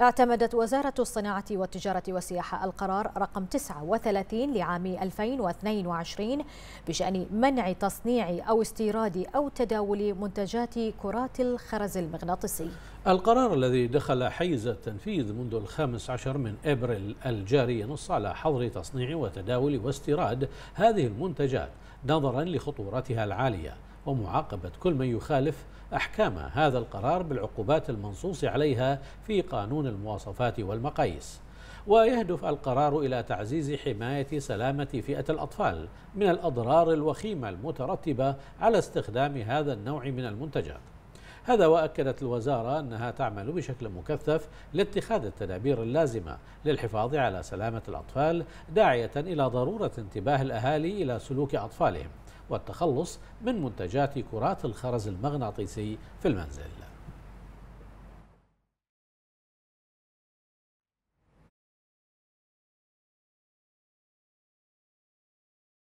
اعتمدت وزارة الصناعة والتجارة والسياحة القرار رقم 39 لعام 2022 بشأن منع تصنيع أو استيراد أو تداول منتجات كرات الخرز المغناطيسي القرار الذي دخل حيز التنفيذ منذ الخامس عشر من أبريل الجاري ينص على حظر تصنيع وتداول واستيراد هذه المنتجات نظرا لخطورتها العالية ومعاقبة كل من يخالف أحكام هذا القرار بالعقوبات المنصوص عليها في قانون المواصفات والمقاييس ويهدف القرار إلى تعزيز حماية سلامة فئة الأطفال من الأضرار الوخيمة المترتبة على استخدام هذا النوع من المنتجات هذا وأكدت الوزارة أنها تعمل بشكل مكثف لاتخاذ التدابير اللازمة للحفاظ على سلامة الأطفال داعية إلى ضرورة انتباه الأهالي إلى سلوك أطفالهم والتخلص من منتجات كرات الخرز المغناطيسي في المنزل